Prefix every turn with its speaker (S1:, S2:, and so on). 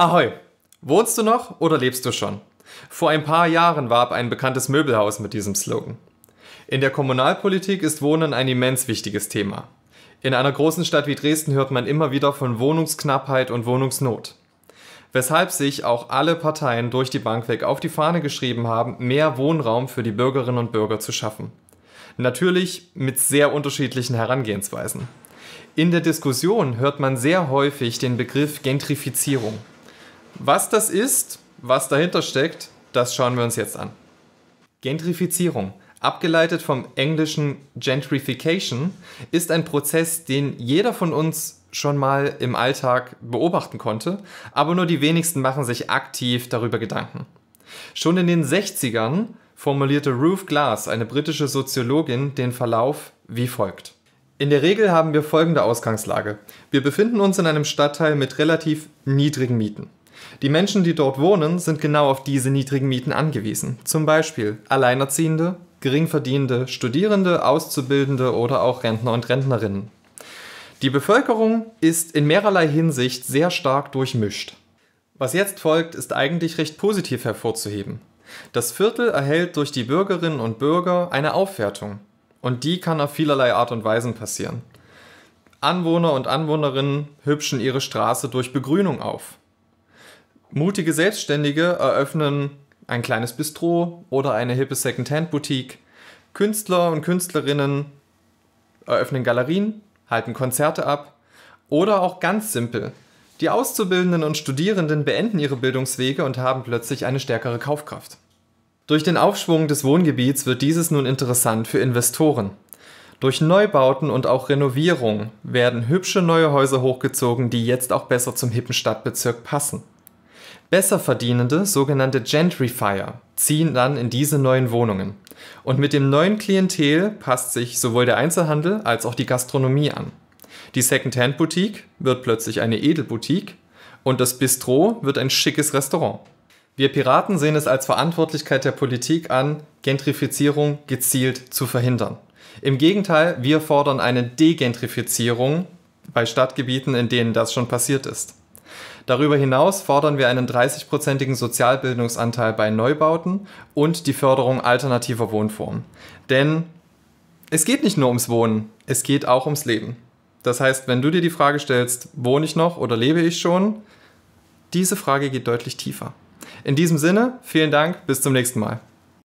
S1: Ahoi! Wohnst du noch oder lebst du schon? Vor ein paar Jahren warb ein bekanntes Möbelhaus mit diesem Slogan. In der Kommunalpolitik ist Wohnen ein immens wichtiges Thema. In einer großen Stadt wie Dresden hört man immer wieder von Wohnungsknappheit und Wohnungsnot. Weshalb sich auch alle Parteien durch die Bank weg auf die Fahne geschrieben haben, mehr Wohnraum für die Bürgerinnen und Bürger zu schaffen. Natürlich mit sehr unterschiedlichen Herangehensweisen. In der Diskussion hört man sehr häufig den Begriff Gentrifizierung. Was das ist, was dahinter steckt, das schauen wir uns jetzt an. Gentrifizierung, abgeleitet vom englischen Gentrification, ist ein Prozess, den jeder von uns schon mal im Alltag beobachten konnte, aber nur die wenigsten machen sich aktiv darüber Gedanken. Schon in den 60ern formulierte Ruth Glass, eine britische Soziologin, den Verlauf wie folgt. In der Regel haben wir folgende Ausgangslage. Wir befinden uns in einem Stadtteil mit relativ niedrigen Mieten. Die Menschen, die dort wohnen, sind genau auf diese niedrigen Mieten angewiesen. Zum Beispiel Alleinerziehende, Geringverdienende, Studierende, Auszubildende oder auch Rentner und Rentnerinnen. Die Bevölkerung ist in mehrerlei Hinsicht sehr stark durchmischt. Was jetzt folgt, ist eigentlich recht positiv hervorzuheben. Das Viertel erhält durch die Bürgerinnen und Bürger eine Aufwertung. Und die kann auf vielerlei Art und Weisen passieren. Anwohner und Anwohnerinnen hübschen ihre Straße durch Begrünung auf. Mutige Selbstständige eröffnen ein kleines Bistro oder eine hippe Secondhand-Boutique. Künstler und Künstlerinnen eröffnen Galerien, halten Konzerte ab oder auch ganz simpel. Die Auszubildenden und Studierenden beenden ihre Bildungswege und haben plötzlich eine stärkere Kaufkraft. Durch den Aufschwung des Wohngebiets wird dieses nun interessant für Investoren. Durch Neubauten und auch Renovierungen werden hübsche neue Häuser hochgezogen, die jetzt auch besser zum hippen Stadtbezirk passen. Besserverdienende, sogenannte Gentrifier, ziehen dann in diese neuen Wohnungen. Und mit dem neuen Klientel passt sich sowohl der Einzelhandel als auch die Gastronomie an. Die Secondhand-Boutique wird plötzlich eine Edelboutique und das Bistro wird ein schickes Restaurant. Wir Piraten sehen es als Verantwortlichkeit der Politik an, Gentrifizierung gezielt zu verhindern. Im Gegenteil, wir fordern eine Degentrifizierung bei Stadtgebieten, in denen das schon passiert ist. Darüber hinaus fordern wir einen 30-prozentigen Sozialbildungsanteil bei Neubauten und die Förderung alternativer Wohnformen. Denn es geht nicht nur ums Wohnen, es geht auch ums Leben. Das heißt, wenn du dir die Frage stellst, wohne ich noch oder lebe ich schon, diese Frage geht deutlich tiefer. In diesem Sinne, vielen Dank, bis zum nächsten Mal.